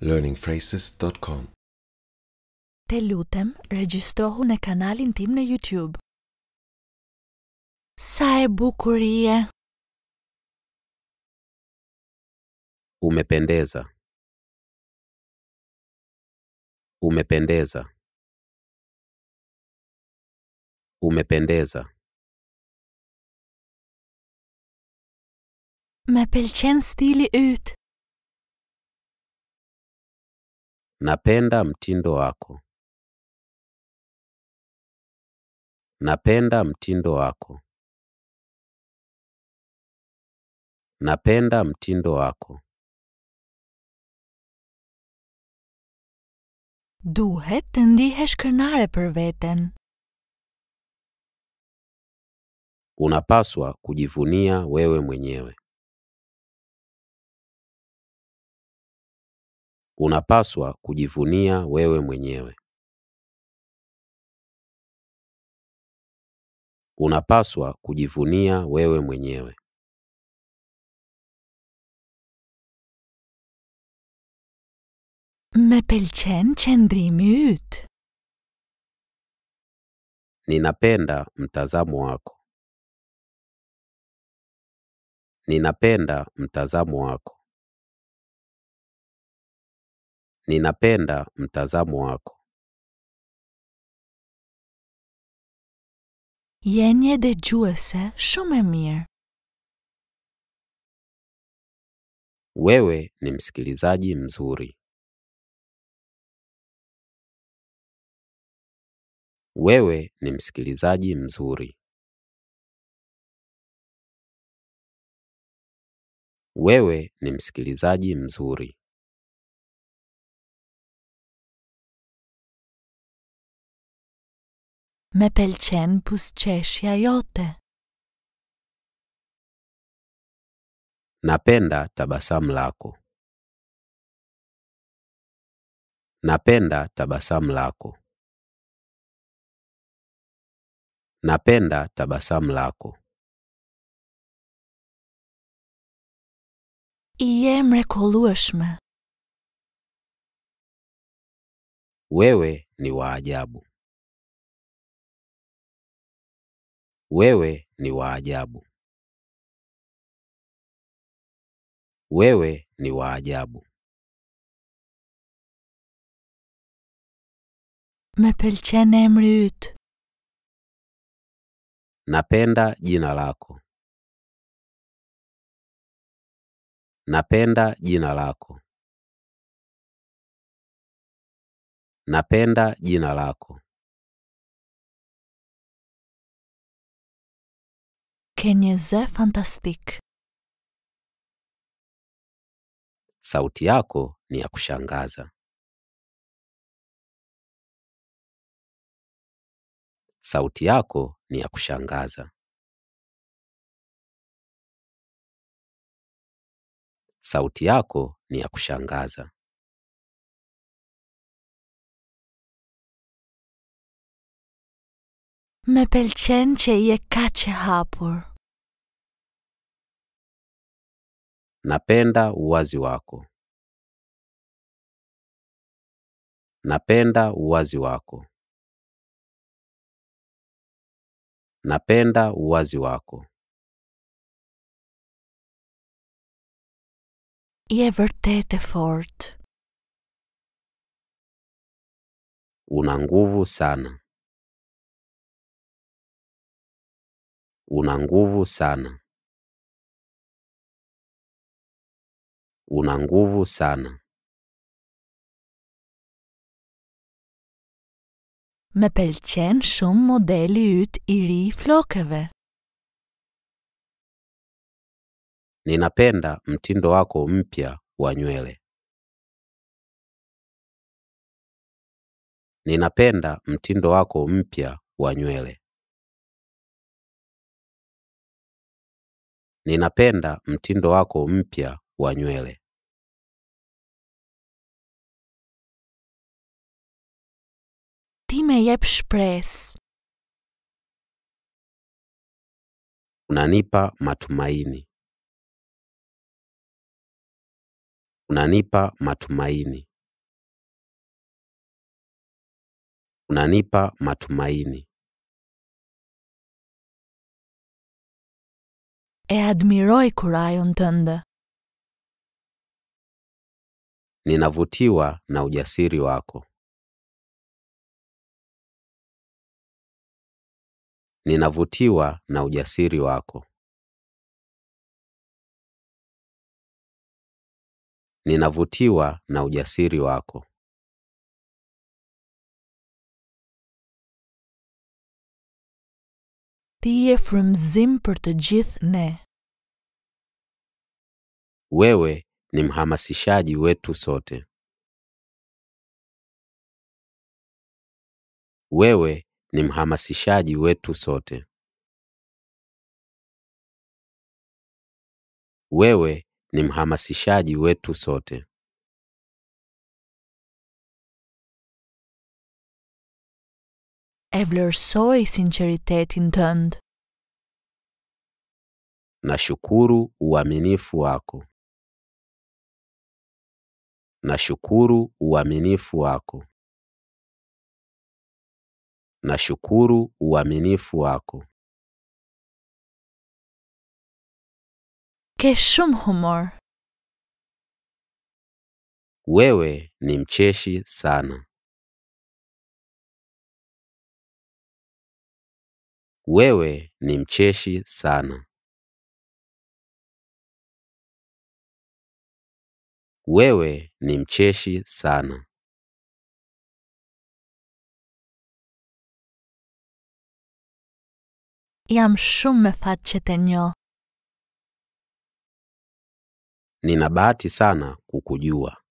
LearningPhrases.com Te lutem, regjistrohu në kanalin tim në YouTube. Sa e bukurie? U me pendeza. U me pendeza. U me pendeza. Me pelqen stili ytë. Napenda mtindo wako. Napenda mtindo wako. Napenda mtindo wako. Duhet të ndihesh krenare për veten. Unapaswa kujivunia wewe mwenyewe. unapaswa kujivunia wewe mwenyewe. Unapaswa kujivunia wewe mwenyewe. Me pelchen chendrimi ut. Ninapenda mtazamo wako. Ninapenda mtazamo wako. Ninapenda mtazamo wako. Jenje dëgjuese shumë e mirë. Wewe ni msikilizaji mzuri. Wewe ni msikilizaji mzuri. Wewe ni msikilizaji mzuri. me pus qeshja jote. Napenda tabasamu lako. Napenda tabasamu lako. Napenda tabasamu lako. I je mrekullueshme. Wewe ni wa ajabu. Wewe ni wa ajabu. Wewe ni wa ajabu. emri kjenn Napenda jina lako. Napenda jina lako. Napenda jina lako. Kenye ze fantastic. Sauti yako ni ya kushangaza. Sauti yako ni ya kushangaza. Sauti yako ni ya kushangaza. Mepelchenche kache hapur. Napenda uwazi wako. Napenda uwazi wako. Napenda uwazi wako. Je vërtet fort. Una nguvu sana. Una nguvu sana. una nguvu sana. Me pëlqen shumë modeli yt i ri i flokëve. Ninapenda mtindo wako mpya wa nywele. Ninapenda mtindo wako mpya wa nywele. Ninapenda mtindo wako mpya wa nywele. Ti me jep shpresë. Unanipa matumaini. Unanipa matumaini. Unanipa matumaini. E admiroj kurajën tënde. Ninavutiwa na ujasiri wako. Ninavutiwa na ujasiri wako. Ninavutiwa na ujasiri wako. Ti për të gjithë ne. Wewe ni mhamasishaji wetu sote. Wewe ni mhamasishaji wetu sote. Wewe ni mhamasishaji wetu sote. Evlersoy Nashukuru uaminifu wako. Nashukuru uaminifu wako. Nashukuru uaminifu wako. Keshum humor. Wewe ni mcheshi sana. Wewe ni mcheshi sana. Wewe ni mcheshi sana. Jam shumë e faqet Nina bahati sana kukujua.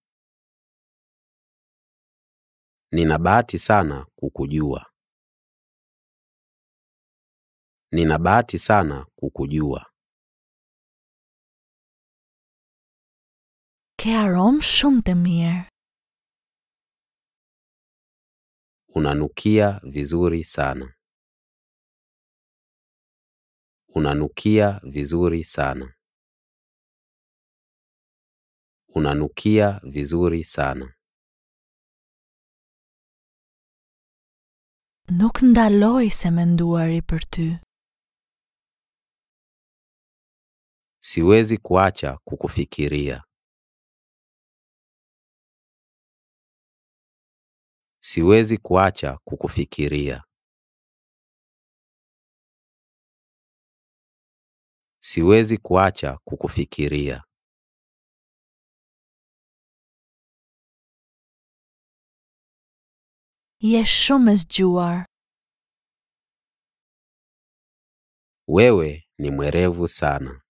Nina bahati sana kukujua. Nina bahati sana kukujua. shumë të mirë. Unanukia vizuri sana. Unanukia vizuri sana. Unanukia vizuri sana. Nuk ndaloj se menduari për ty. Siwezi kuacha kukufikiria. Siwezi kuacha kukufikiria. Siwezi kuacha kukufikiria. Je shumës gjuar. Wewe ni mwerevu sana.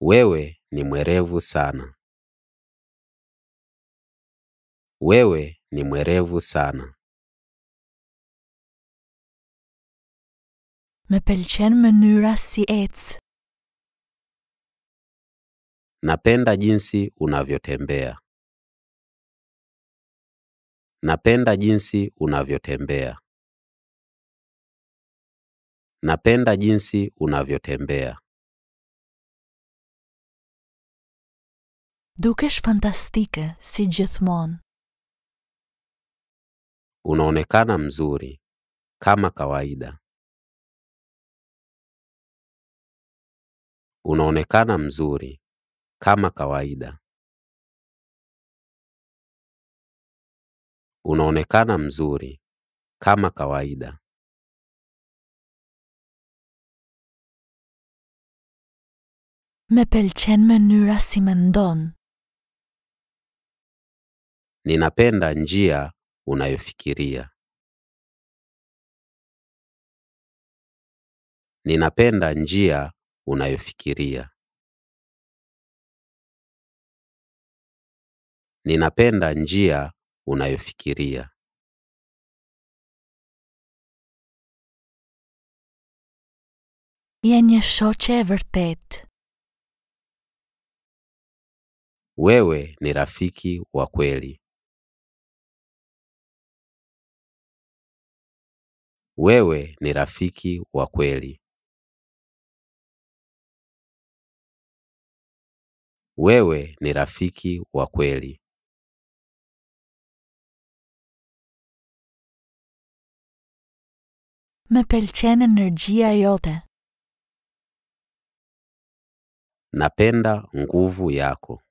Wewe ni mwerevu sana. Wewe ni mwerevu sana. Më pëlqen mënyra si ec. Napenda jinsi unavyotembea. Napenda jinsi unavyotembea. Napenda jinsi unavyotembea. Dukesh fantastike si gjithmonë unaonekana mzuri kama kawaida. Unaonekana mzuri kama kawaida. Unaonekana mzuri kama kawaida. M'appelle Chenmenura Simandon. Ninapenda njia unayofikiria. Ninapenda njia unayofikiria. Ninapenda njia unayofikiria. Je një shoqe e vërtet. Wewe ni rafiki wa kweli. Wewe ni rafiki wa kweli. Wewe ni rafiki wa kweli. Mepelchen energia yote. Napenda nguvu yako.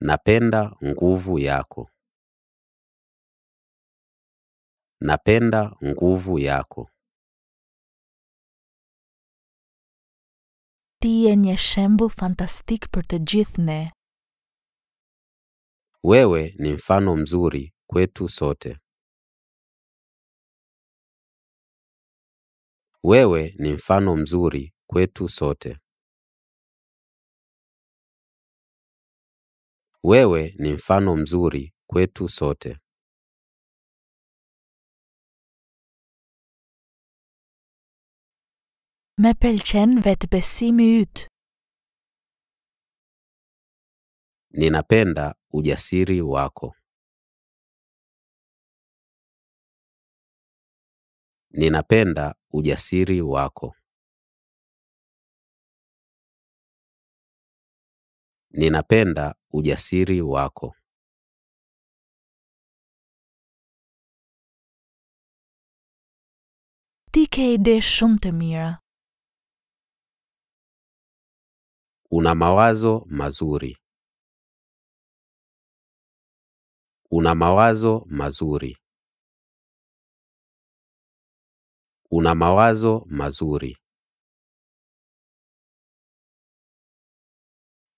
Napenda nguvu yako. Napenda nguvu yako. Ti je një shembull fantastik për të gjithë ne. Wewe ni mfano mzuri kwetu sote. Wewe ni mfano mzuri kwetu sote. Wewe ni mfano mzuri kwetu sote. vet besimi ut. Ninapenda ujasiri wako. Ninapenda ujasiri wako. Ninapenda ujasiri wako. Ti ke ide shumë të mira. Una mawazo mazuri. Una mawazo mazuri. Una mawazo mazuri.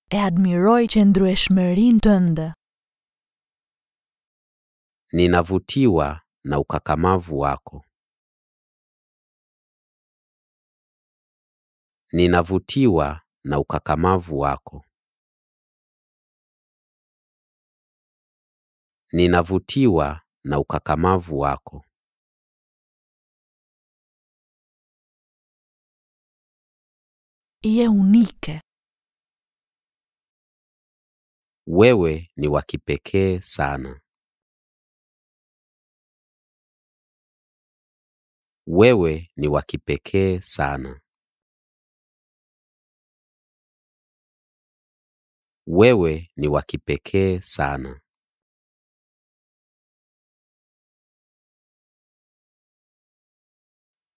E admiroj qëndrueshmërinë tënde. Ninavutiwa na ukakamavu wako. Ninavutiwa na ukakamavu wako. Ninavutiwa na ukakamavu wako. ye unike Wewe ni wa kipekee sana. Wewe ni wa kipekee sana. Wewe ni wa kipekee sana.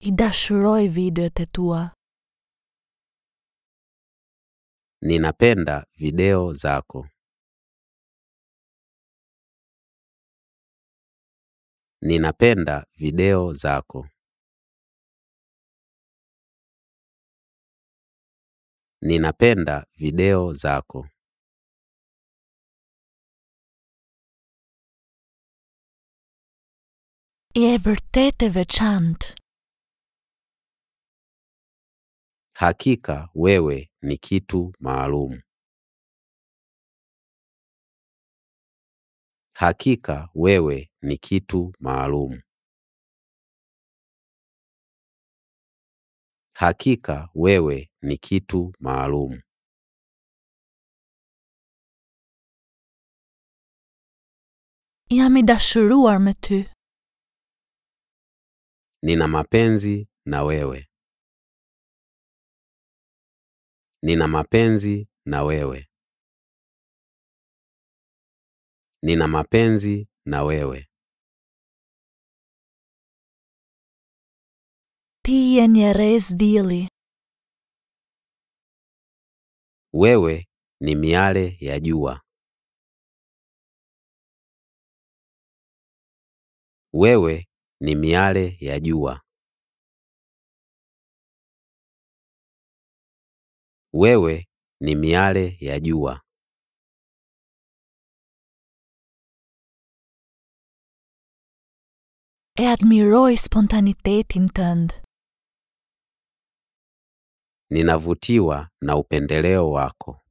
Ich das video Videotetua. Ninapenda video zako. Ninapenda video zako. Ninapenda video zako. e vërtet e veçant. Hakika wewe ni kitu maalum. Hakika wewe ni kitu maalum. Hakika wewe ni kitu maalum. Jam i dashuruar me ty. Nina mapenzi na wewe. Nina mapenzi na wewe. Nina mapenzi na wewe. Ti ni res dili. Wewe ni miale ya jua. Wewe ni miale ya jua. Wewe ni miale ya jua. E admiroi mir rohe Ninavutiwa na upendeleo wako.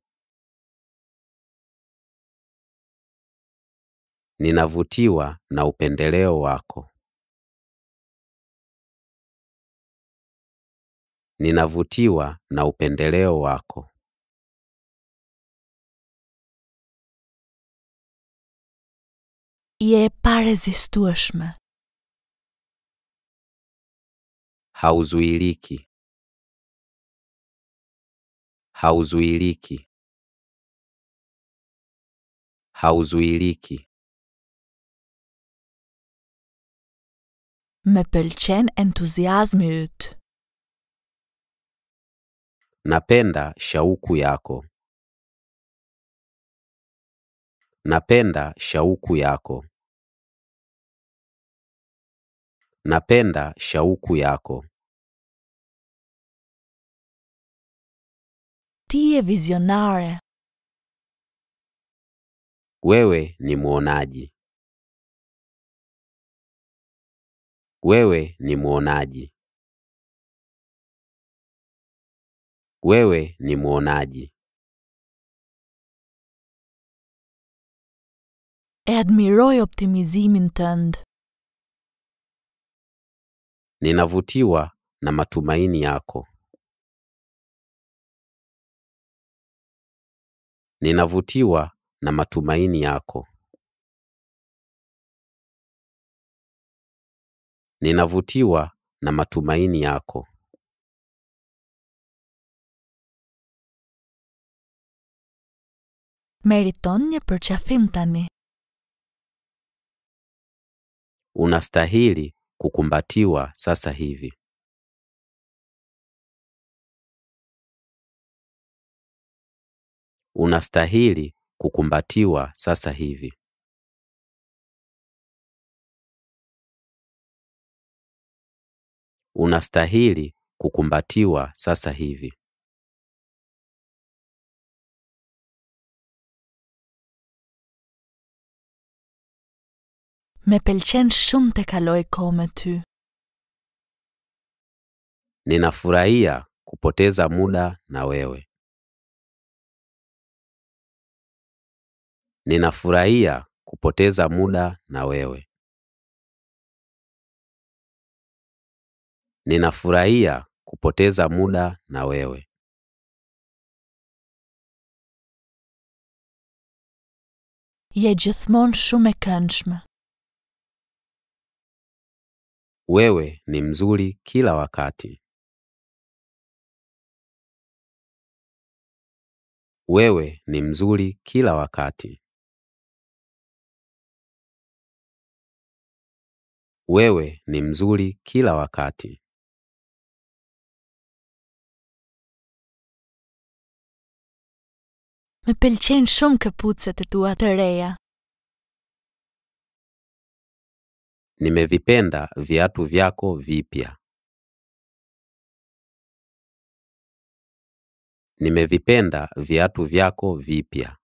Ninavutiwa na upendeleo wako. Ninavutiwa na upendeleo wako. Je parezistueshme. Hauzuiliki. Hauzuiliki. Hauzuiliki. Me pëlqen entuziazmi yt. Napenda shauku yako. Napenda shauku yako. Napenda shauku yako. Ti e visionare. Wewe ni mwonaji. Wewe ni mwonaji. Wewe ni mwonaji. Er hat mir Ninavutiwa na matumaini yako. Ninavutiwa na matumaini yako. Ninavutiwa na matumaini yako. Meriton një përqafim tani. Unastahili kukumbatiwa sasa hivi. Unastahili kukumbatiwa sasa hivi. Unastahili kukumbatiwa sasa hivi. Me pelqen shumë të kaloj kohë me ty. Ninafurahia kupoteza muda na wewe. Ninafurahia kupoteza muda na wewe. Ninafurahia kupoteza muda na wewe. Je gjithmonë shumë e këndshme. Wewe ni mzuri kila wakati. Wewe ni mzuri kila wakati. Wewe ni mzuri kila wakati. Më pëlqen shumë këpucët e tua të reja. nimevipenda viatu vyako vipya. Nimevipenda viatu vyako vipya.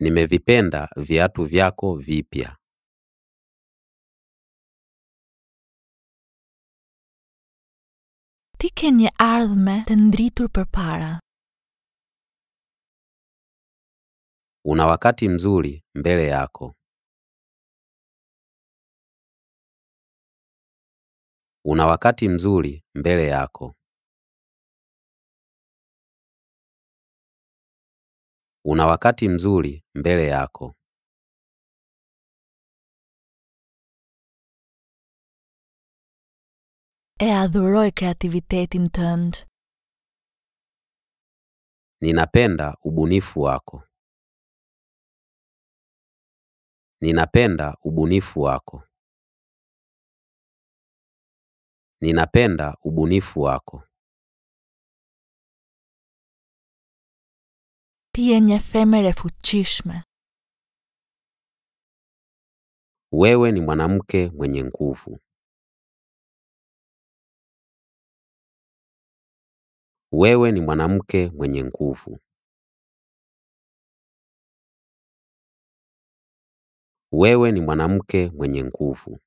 Nimevipenda viatu vyako vipya. Ti ke një ardhme të ndritur për para. Una wakati mzuri mbele yako. Una wakati mzuri mbele yako. Una wakati mzuri mbele yako. E adhuroi kreativitetin tënd. Ninapenda ubunifu wako. Ninapenda ubunifu wako. Ninapenda ubunifu wako. Pienye femerefu chishme. Wewe ni mwanamke mwenye nguvu. Wewe ni mwanamke mwenye nguvu. Wewe ni mwanamke mwenye nguvu.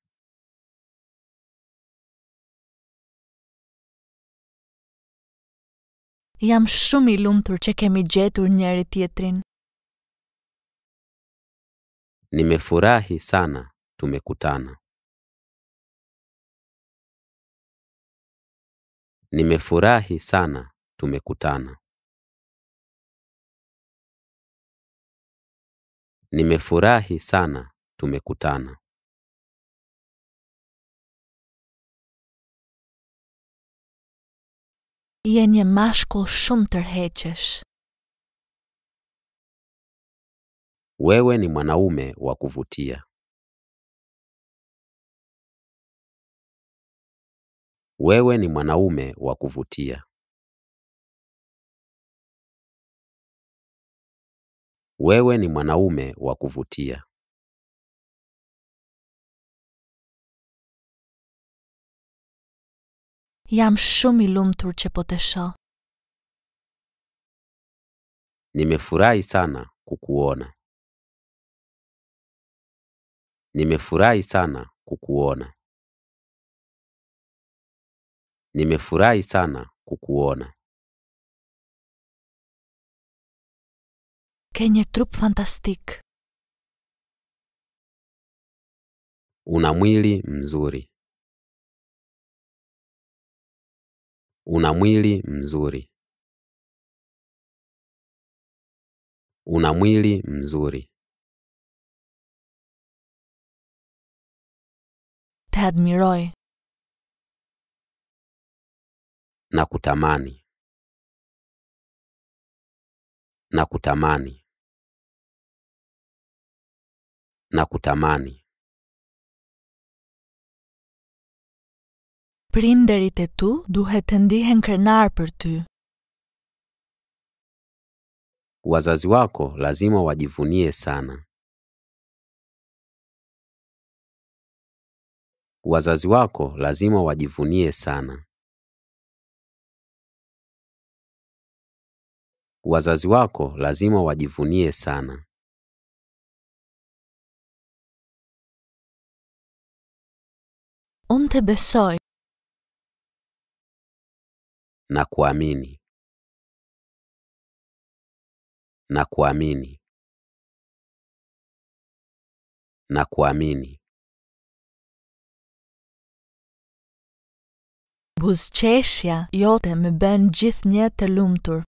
Jam shumë i lumtur që kemi gjetur njëri tjetrin. Nimefurahi sana tumekutana. Nimefurahi sana tumekutana. Nimefurahi sana tumekutana. Je një e mashkull shumë tërheqësh. Wewe ni mwanaume wa kuvutia. Wewe ni mwanaume wa kuvutia. Wewe ni mwanaume wa kuvutia. Jam shumë i lumtur që po të shoh. Nimefurahi sana kukuona. Nimefurahi sana kukuona. Nimefurahi sana kukuona. Ke një trup fantastik. Una mwili mzuri. Una mwili mzuri. Una mwili mzuri. Tadmiroi. Na kutamani. Na kutamani. Na kutamani. prinderit e tu duhet të ndihen kërnar për ty. Wazazi wako lazima wajivunie sana. Wazazi wako lazima wajivunie sana. Wazazi wako lazima wajivunie sana. Unë të besoj. na kuamini na kuamini na kuamini. Buzqeshja jote më bën gjithnjë të lumtur.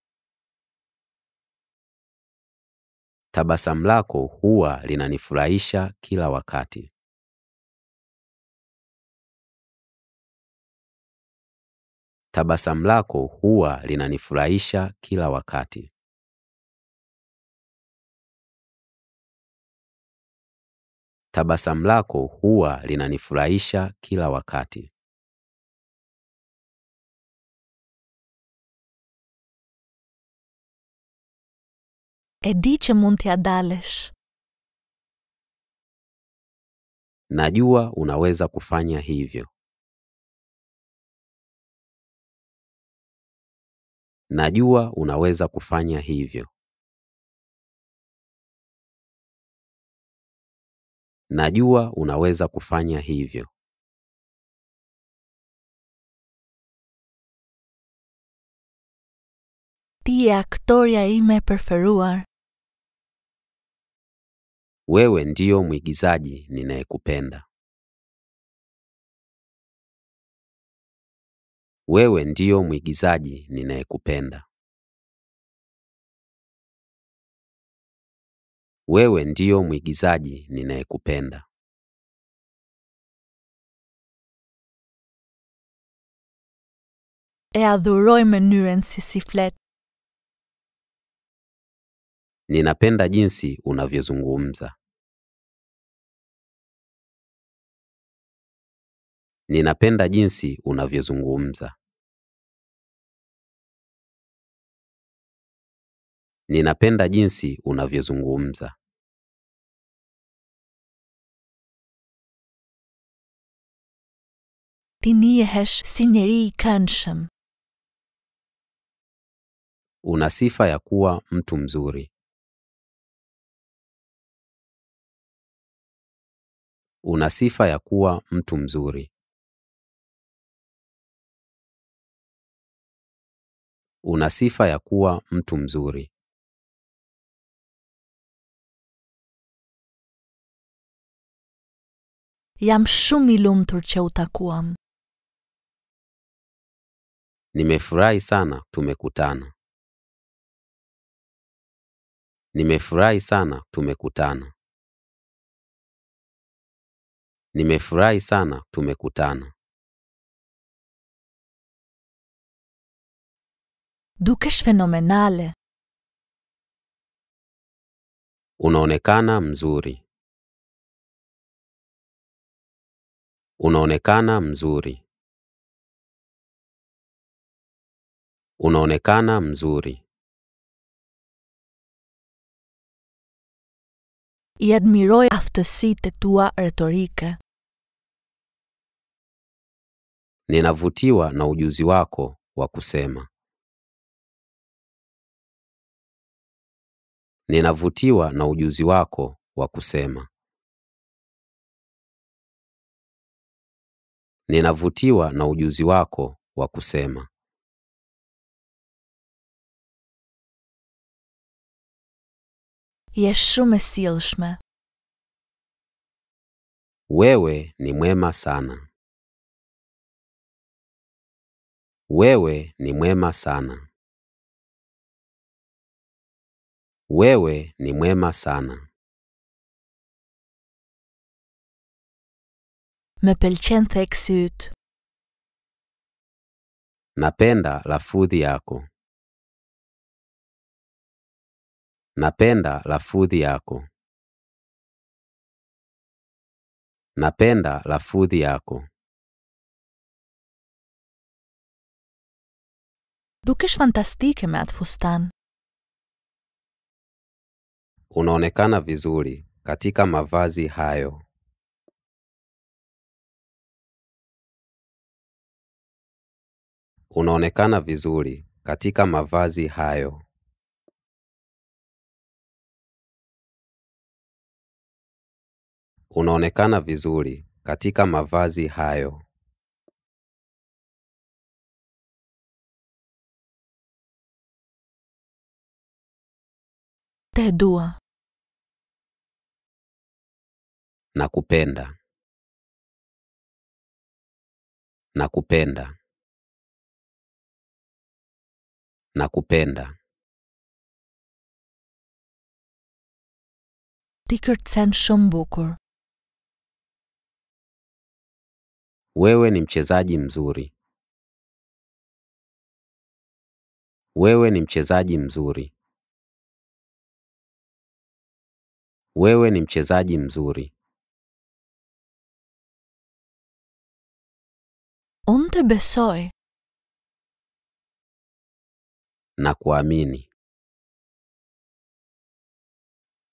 Tabasamu lako huwa linanifurahisha kila wakati. Tabasamu lako huwa linanifurahisha kila wakati. Tabasamu lako huwa linanifurahisha kila wakati. E di që mund t'ia dalesh. Najua unaweza kufanya hivyo. Najua unaweza kufanya hivyo. Najua unaweza kufanya hivyo. Ti aktoria ime preferuar. Wewe ndio mwigizaji ninayekupenda. Wewe ndiyo mwigizaji ninayekupenda. Wewe ndiyo mwigizaji ninayekupenda. Ninapenda jinsi unavyozungumza. Ninapenda jinsi unavyozungumza. Ninapenda jinsi unavyozungumza. Ti njihesh si njeri i këndshëm. Una sifa ya kuwa mtu mzuri. Una sifa ya kuwa mtu mzuri. una sifa ya kuwa mtu mzuri. Jam shumë i lumtur që u takuam. Nimefurahi sana tumekutana. Nimefurahi sana tumekutana. Nimefurahi sana tumekutana. Dukesh fenomenale. Unaonekana mzuri. Unaonekana mzuri. Unaonekana mzuri. I admiroj aftësitë tua retorike. Ninavutiwa na ujuzi wako wa kusema. Ninavutiwa na ujuzi wako wa kusema. Ninavutiwa na ujuzi wako wa kusema. Je shumë e sjellshme. Wewe ni mwema sana. Wewe ni mwema sana. wewe ni mwema sana. Më pëlqen theksi yt. Napenda lafudhi yako. Napenda lafudhi yako. Napenda lafudhi yako. Dukesh fantastike me atë fustan. unaonekana vizuri katika mavazi hayo. Unaonekana vizuri katika mavazi hayo. Unaonekana vizuri katika mavazi hayo. Te dua. Nakupenda. na kupenda na kupenda tikertsen bukur. Wewe ni mchezaji mzuri. Wewe ni mchezaji mzuri. Wewe ni mchezaji mzuri. ontebesoe na kuamini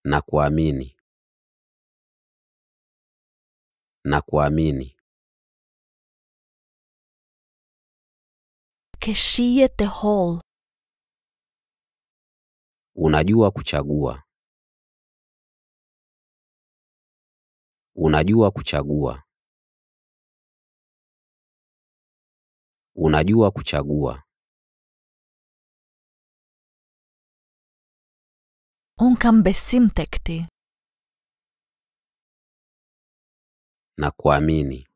na kuamini na kuamini keshie te hol unajua kuchagua unajua kuchagua Unajua kuchagua. Un kam besim tekti. Na kuamini.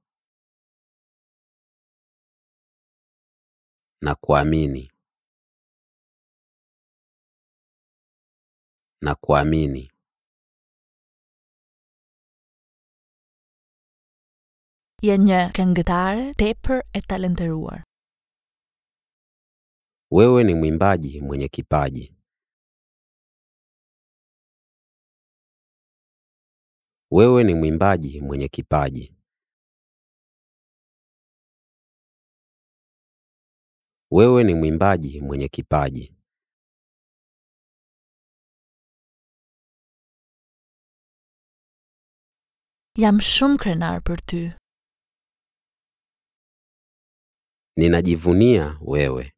Na kuamini. Na kuamini. jenë një këngëtare tepër e talenteruar. Wewe ni mwimbaji mwenye kipaji. Wewe ni mwimbaji mwenye kipaji. Wewe ni mwimbaji mwenye kipaji. Jam shumë krenar për ty. Ninajivunia wewe.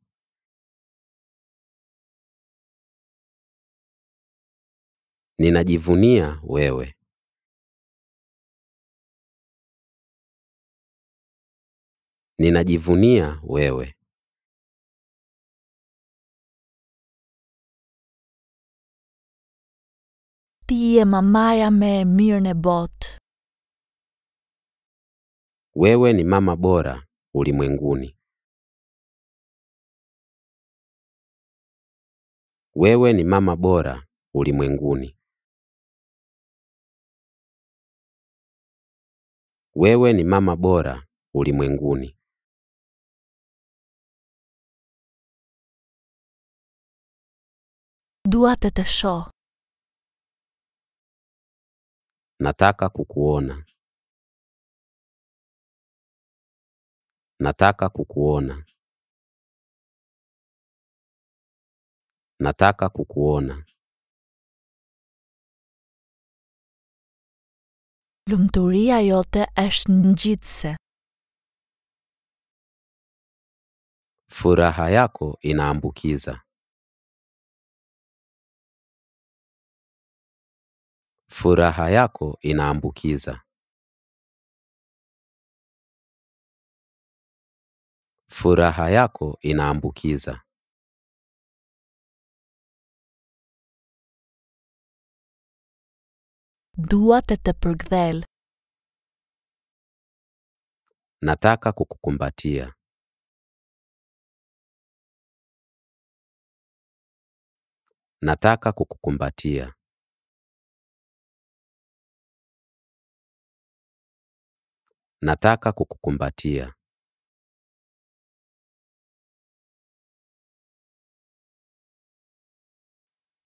Ninajivunia wewe. Ninajivunia wewe. e mamaya me mirne bot. Wewe ni mama bora ulimwenguni. Wewe ni mama bora ulimwenguni. Wewe ni mama bora ulimwenguni. Duatete sho. Nataka kukuona. Nataka kukuona. Nataka kukuona. Lumturia jote është ngjitëse. Furaha yako inaambukiza. Furaha yako inaambukiza. Furaha yako inaambukiza. dua e të përgdhel. Nataka kukukumbatia. Nataka kukukumbatia. Nataka kukukumbatia.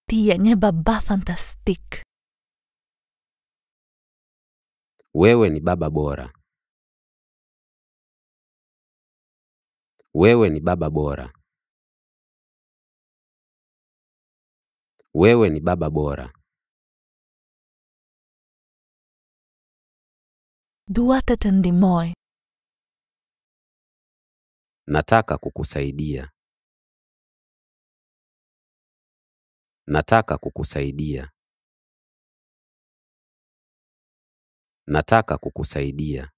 Ti je një baba fantastik. Wewe ni baba bora. Wewe ni baba bora. Wewe ni baba bora. Duateten di moi. Nataka kukusaidia. Nataka kukusaidia. Nataka kukusaidia.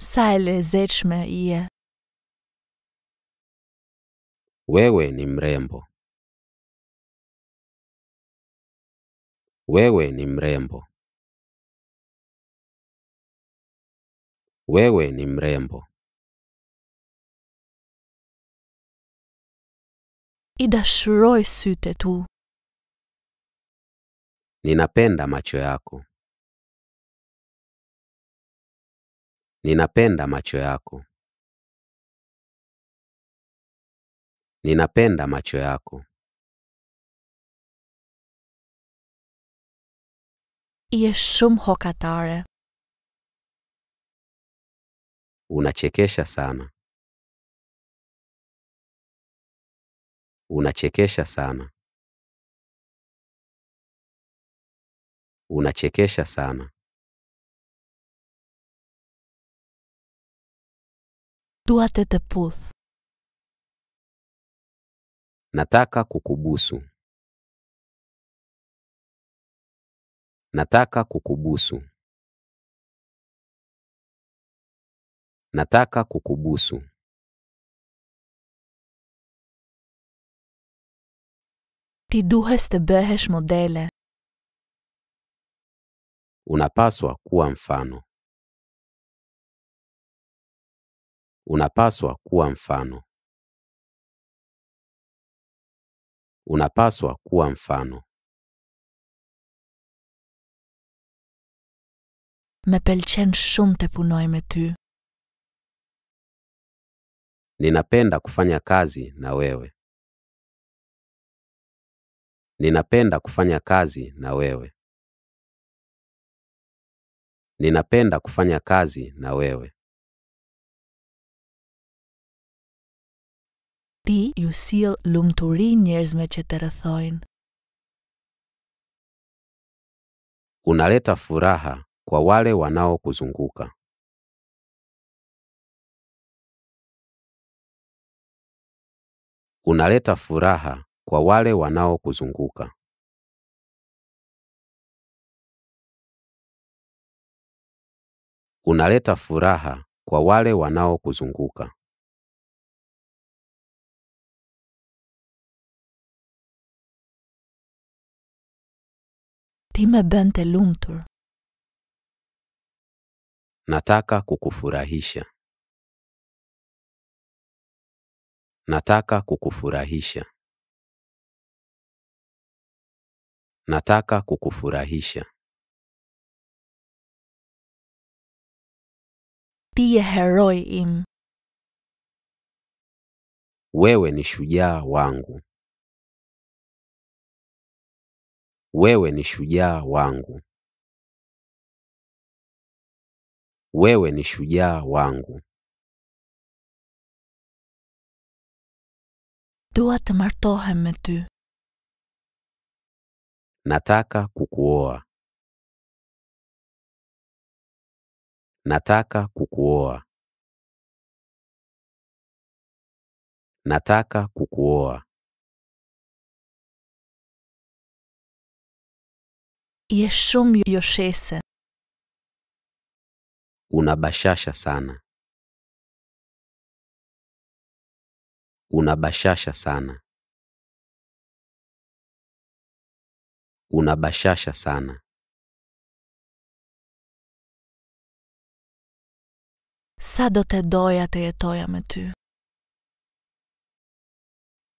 Sale zechme ie. Wewe ni mrembo. Wewe ni mrembo. Wewe ni mrembo. I dasz roj syte tu. Ninapenda macho yako. Ninapenda macho yako. Ninapenda macho yako. I je shumë hokatare. Unachekesha sana. Unachekesha sana. Unachekesha sana. Duate de puz. Nataka kukubusu. Nataka kukubusu. Nataka kukubusu. Ti duhes te bëhesh modele. Unapaswa kuwa mfano. Unapaswa kuwa mfano. Unapaswa kuwa mfano. Më pëlqen shumë të punoj me ty. Ninapenda kufanya kazi na wewe. Ninapenda kufanya kazi na wewe. Ninapenda kufanya kazi na wewe. Ti ju sill lumturi njerëzve që të rrethojnë. Unaleta furaha kwa wale wanaokuzunguka. Unaleta furaha kwa wale wanaokuzunguka. unaleta furaha kwa wale wanaokuzunguka. Timma bönte luntor. Nataka kukufurahisha. Nataka kukufurahisha. Nataka kukufurahisha. ndiye heroim. Wewe ni shujaa wangu. Wewe ni shujaa wangu. Wewe ni shujaa wangu. Du att martohem Nataka kukuoa. Nataka kukuoa. Nataka kukuoa. Je shumë jo shese. Una bashasha sana. Una bashasha sana. Una bashasha sana. doja te je me ty.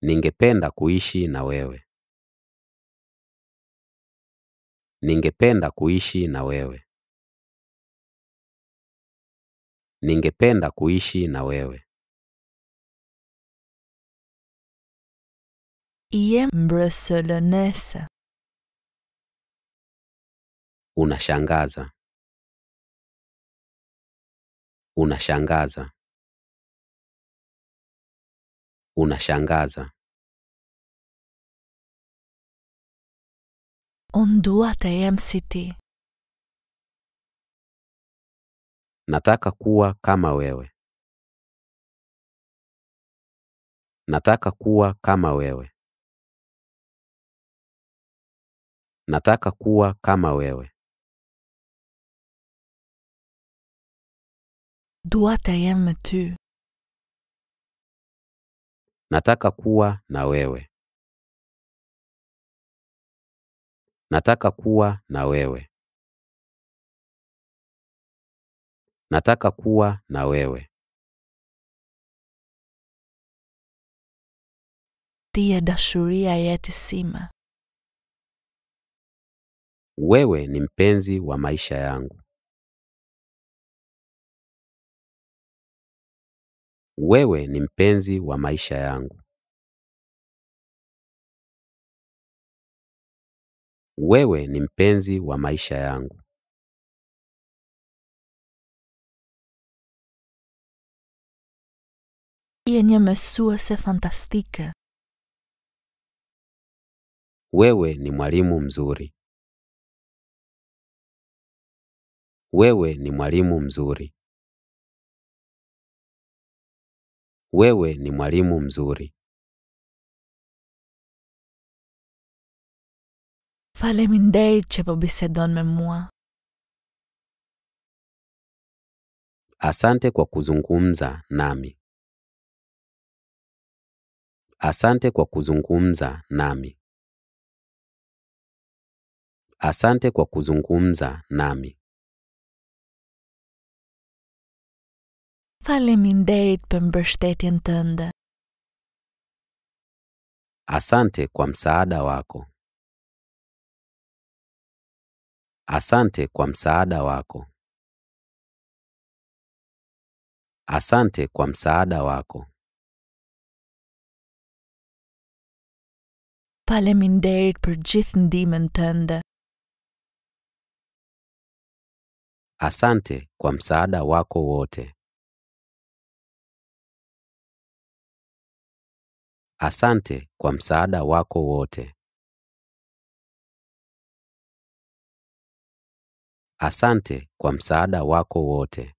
Ningependa kuishi na wewe. Ningependa kuishi na wewe. Ningependa kuishi na wewe. Iye mbrösölönese. Unashangaza unashangaza unashangaza on doit MCT nataka kuwa kama wewe nataka kuwa kama wewe nataka kuwa kama wewe Duata yem tu. Nataka kuwa na wewe. Nataka kuwa na wewe. Nataka kuwa na wewe. Tia dashuria yeti sima. Wewe ni mpenzi wa maisha yangu. Wewe ni mpenzi wa maisha yangu. Wewe ni mpenzi wa maisha yangu. Yenye një se fantastike. Wewe ni mwalimu mzuri. Wewe ni mwalimu mzuri. Wewe ni mwalimu mzuri. Faleminderit që po bisedon me mua. Asante kwa kuzungumza nami. Asante kwa kuzungumza nami. Asante kwa kuzungumza nami. Faleminderit për mbështetjen tënde. Asante kwa msaada wako. Asante kwa msaada wako. Asante kwa msaada wako. Faleminderit për gjithë ndihmën tënde. Asante kwa msaada wako wote. Asante kwa msaada wako wote. Asante kwa msaada wako wote.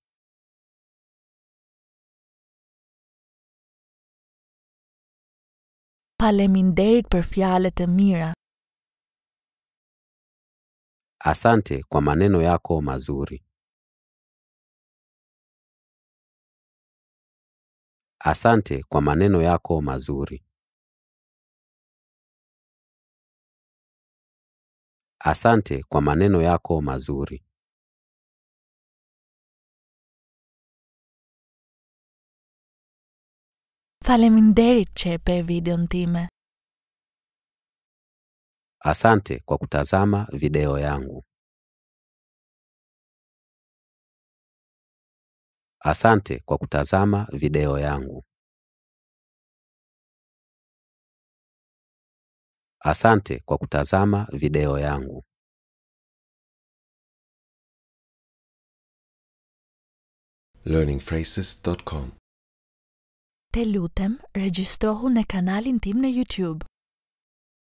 Faleminderit për fjalët e mira. Asante kwa maneno yako mazuri. Asante kwa maneno yako mazuri. Asante kwa maneno yako mazuri. Faleminderit chepe video ntime. Asante kwa kutazama video yangu. Asante kwa kutazama video yangu. Asante kwa kutazama video yangu. learningphrases.com Te lutem, regjistrohu në kanalin tim në YouTube.